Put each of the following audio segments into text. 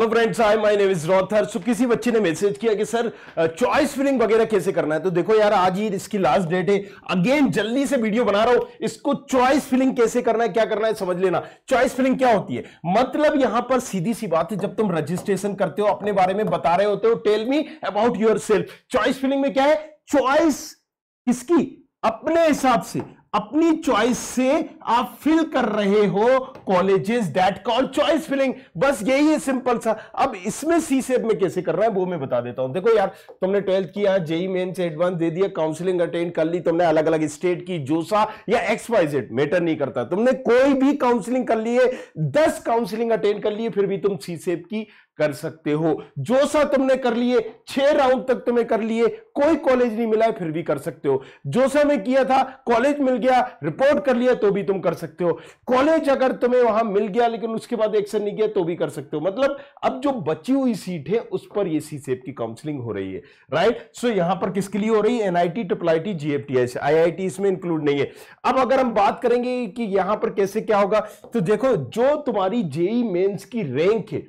hello friends I my name is so किसी बच्चे ने मैसेज किया कि सर चॉइस फिलिंग वगैरह कैसे करना है तो देखो यार आज ही इसकी लास्ट डेट है अगेन जल्दी से वीडियो बना रहा हूं इसको चॉइस फिलिंग कैसे करना है क्या करना है समझ लेना चॉइस फिलिंग क्या होती है मतलब यहां पर सीधी सी बात है जब तुम रजिस्ट्रेशन करते हो अपने बारे में बता रहे होते हो tell me about yourself choice filling में क्या है चॉइस किसकी अपने हिसाब से अपनी चॉइस से आप फिल कर रहे हो कॉलेजेस डेट का और चॉइस फिलिंग बस यही है सिंपल सा अब इसमें सी सेब में कैसे कर रहा है वो मैं बता देता हूं देखो यार तुमने ट्वेल्थ किया जेई मेन से एडवांस दे दिया काउंसलिंग अटेंड कर ली तुमने अलग अलग स्टेट की जोसा या एक्स वाई जेड मैटर नहीं करता तुमने कोई भी काउंसलिंग कर लिए दस काउंसिलिंग अटेंड कर लिए फिर भी तुम सी सेब की कर सकते हो जो सा तुमने कर लिए छह राउंड तक तुम्हें कर लिए कोई कॉलेज नहीं मिला है फिर भी कर सकते हो जो सा में किया था कॉलेज मिल गया गया रिपोर्ट कर लिया तो भी तुम कर सकते हो कॉलेज अगर तुम्हें वहां मिल गया लेकिन उसके बाद एक्शन नहीं किया तो भी कर सकते हो मतलब अब जो बची हुई सीट है उस पर ये सी सेप e की काउंसलिंग हो रही है राइट सो यहां पर किसके लिए हो रही है NIT triple I T GFTI इसमें इंक्लूड नहीं है अब अगर हम बात करेंगे कि यहां पर कैसे क्या होगा तो देखो जो तुम्हारी जेई मेन्स e की रैंक है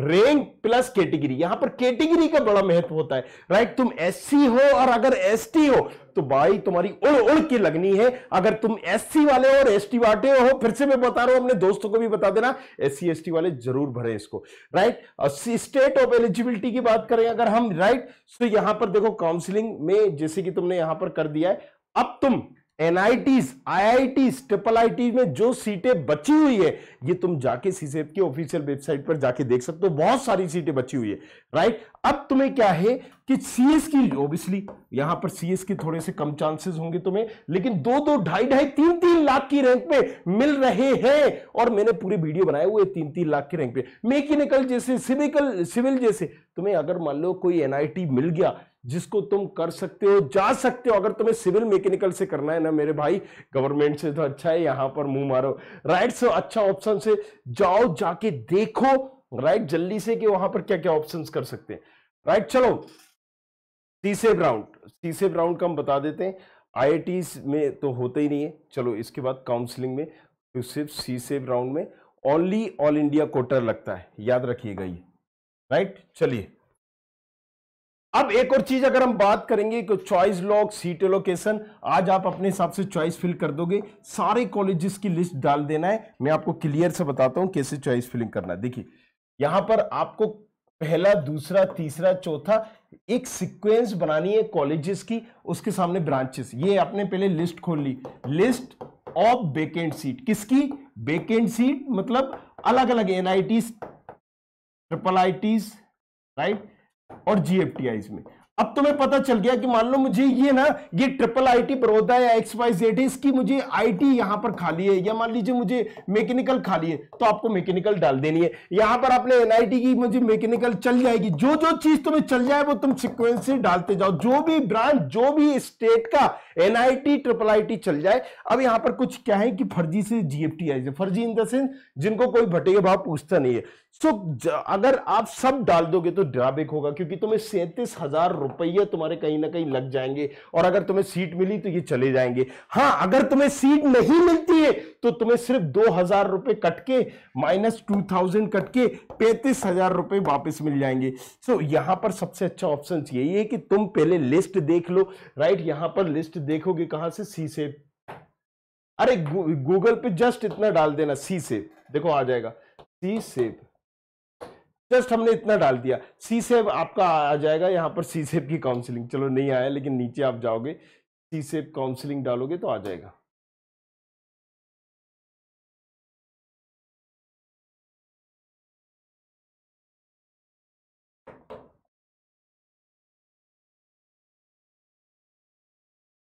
रैंक प्लस कैटेगरी यहां पर कैटेगरी का बड़ा महत्व होता है राइट तुम एससी हो और अगर एसटी हो तो भाई तुम्हारी उड़ उड़ के लगनी है अगर तुम एससी वाले हो और एसटी वाले हो फिर से मैं बता रहा हूं अपने दोस्तों को भी बता देना एससी एसटी वाले जरूर भरे इसको राइट स्टेट ऑफ एलिजिबिलिटी की बात करें अगर हम राइट तो यहां पर देखो काउंसिलिंग में जैसे कि तुमने यहां पर कर दिया है अब तुम एनआईटीज आईआईटीज ट्रिपल आईटी में जो सीटें बची हुई है ये तुम जाके सीसेप की ऑफिशियल वेबसाइट पर जाके देख सकते हो बहुत सारी सीटें बची हुई है राइट अब तुम्हें क्या है कि सीएस की ऑब्वियसली यहां पर सीएस की थोड़े से कम चांसेस होंगे तुम्हें लेकिन दो दो ढाई ढाई तीन तीन लाख की रैंक पे मिल रहे हैं और मैंने पूरे वीडियो बनाए हुए तीन तीन लाख के रैंक पे मैकेनिकल जैसे सिविकल सिविल जैसे तुम्हें अगर मान लो कोई एनआईटी मिल गया जिसको तुम कर सकते हो जा सकते हो अगर तुम्हें सिविल मैकेनिकल से करना है ना मेरे भाई गवर्नमेंट से तो अच्छा है यहां पर मुंह मारो राइट से अच्छा ऑप्शन से जाओ जाके देखो राइट जल्दी से कि वहां पर क्या क्या ऑप्शन कर सकते हैं राइट चलो तीसरे राउंड तीसरे राउंड का हम बता देते हैं आई में तो होते ही नहीं है चलो इसके बाद काउंसिलिंग में तो सिर्फ सी सेव राउंड में ओनली ऑल इंडिया कोटर लगता है याद रखिएगा ये राइट चलिए अब एक और चीज अगर हम बात करेंगे चॉइस लॉक सीट एलोकेशन आज आप अपने हिसाब से चॉइस फिल कर दोगे सारे कॉलेजेस की लिस्ट डाल देना है मैं आपको क्लियर से बताता हूं कैसे चॉइस फिलिंग करना है देखिए यहां पर आपको पहला दूसरा तीसरा चौथा एक सीक्वेंस बनानी है कॉलेजेस की उसके सामने ब्रांचेस ये आपने पहले लिस्ट खोल ली लिस्ट ऑफ बेकेंट सीट किसकी बेकेंट सीट मतलब अलग अलग एनआईटी ट्रिपल आईटीज राइट और जीएफटीआई में अब तुम्हें पता चल गया कि मान लो मुझे ये ना ये ट्रिपल आईटी बड़ौदा या एक्स वाई जेड है इसकी मुझे आईटी यहां पर खाली है या मान लीजिए मुझे मैकेनिकल खाली है तो आपको मैकेनिकल डाल देनी है यहां पर आपने एनआईटी की मुझे मैकेनिकल चल जाएगी जो जो चीज तुम्हें चल जाए वो तुम सिक्वेंस से डालते जाओ जो भी ब्रांच जो भी स्टेट का एनआईटी ट्रिपल टी चल जाए अब यहां पर कुछ क्या है कि फर्जी से जीएफटी आई फर्जी इन द सेंस जिनको कोई भटेगा के भाव पूछता नहीं है सो अगर आप सब डाल दोगे तो ड्राबेक होगा क्योंकि तुम्हें सैंतीस हजार रुपये तुम्हारे कहीं ना कहीं लग जाएंगे और अगर तुम्हें सीट मिली तो ये चले जाएंगे हाँ अगर तुम्हें सीट नहीं मिलती है तो तुम्हें सिर्फ दो हजार रुपये कट के माइनस टू थाउजेंड कट के पैंतीस हजार रुपये वापस मिल जाएंगे सो so, यहाँ पर सबसे अच्छा ऑप्शन यही है कि तुम पहले लिस्ट देख लो राइट यहाँ पर लिस्ट देखोगे कहाँ से सी से अरे गूगल पे जस्ट इतना डाल देना सी सेप देखो आ जाएगा सी सेफ जस्ट हमने इतना डाल दिया सी सेब आपका आ जाएगा यहाँ पर सी सेब की काउंसलिंग चलो नहीं आया लेकिन नीचे आप जाओगे सी सेब काउंसलिंग डालोगे तो आ जाएगा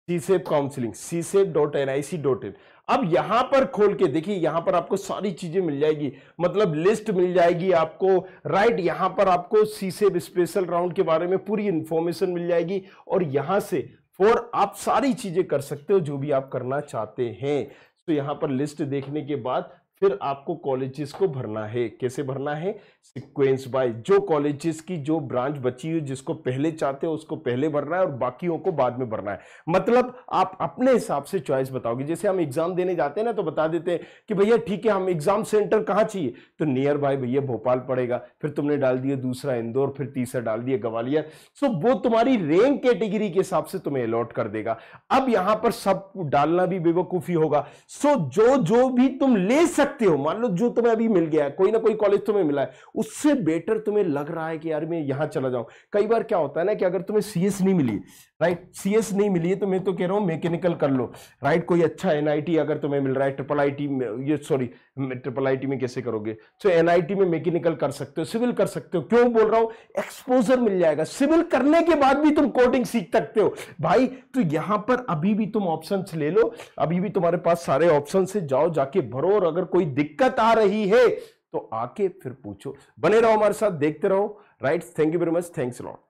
CSAB counselling CSAB dot N I C dot in अब यहां पर खोल के देखिए यहां पर आपको सारी चीजें मिल जाएगी मतलब लिस्ट मिल जाएगी आपको राइट यहां पर आपको सी स्पेशल राउंड के बारे में पूरी इंफॉर्मेशन मिल जाएगी और यहां से फोर आप सारी चीजें कर सकते हो जो भी आप करना चाहते हैं तो यहां पर लिस्ट देखने के बाद फिर आपको कॉलेजेस को भरना है कैसे भरना है सिक्वेंस बाय जो कॉलेजेस की जो ब्रांच बची हुई जिसको पहले चाहते हो उसको पहले भरना है और बाकियों को बाद में भरना है मतलब आप अपने हिसाब से चॉइस बताओगे जैसे हम एग्जाम देने जाते हैं ना तो बता देते हैं कि भैया ठीक है हम एग्जाम सेंटर कहाँ चाहिए तो नियर बाय भैया भोपाल पड़ेगा फिर तुमने डाल दिया दूसरा इंदौर फिर तीसरा डाल दिया ग्वालियर सो वो तुम्हारी रैंक कैटेगरी के हिसाब से तुम्हें अलॉट कर देगा अब यहां पर सब डालना भी बेवकूफी होगा सो जो जो भी तुम ले सकते सकते हो मान लो जो तुम्हें अभी मिल गया है कोई ना कोई कॉलेज तुम्हें मिला है उससे बेटर तुम्हें लग रहा है कि यार मैं यहां चला जाऊं कई बार क्या होता है ना कि अगर तुम्हें सीएस नहीं मिली राइट सी एस नहीं मिली है तो मैं तो कह रहा हूँ मैकेनिकल कर लो राइट कोई अच्छा एन आई टी अगर तुम्हें मिल रहा है ट्रिपल आई टी में ये सॉरी ट्रिपल आई टी में कैसे करोगे सो एन आई टी में मैकेनिकल कर सकते हो सिविल कर सकते हो क्यों बोल रहा हूँ एक्सपोजर मिल जाएगा सिविल करने के बाद भी तुम कोडिंग सीख सकते हो भाई तो यहाँ पर अभी भी तुम ऑप्शन ले लो अभी भी तुम्हारे पास सारे ऑप्शन से जाओ जाके भरो और अगर कोई दिक्कत आ रही है तो आके फिर पूछो बने रहो हमारे साथ देखते रहो right thank you very much thanks lot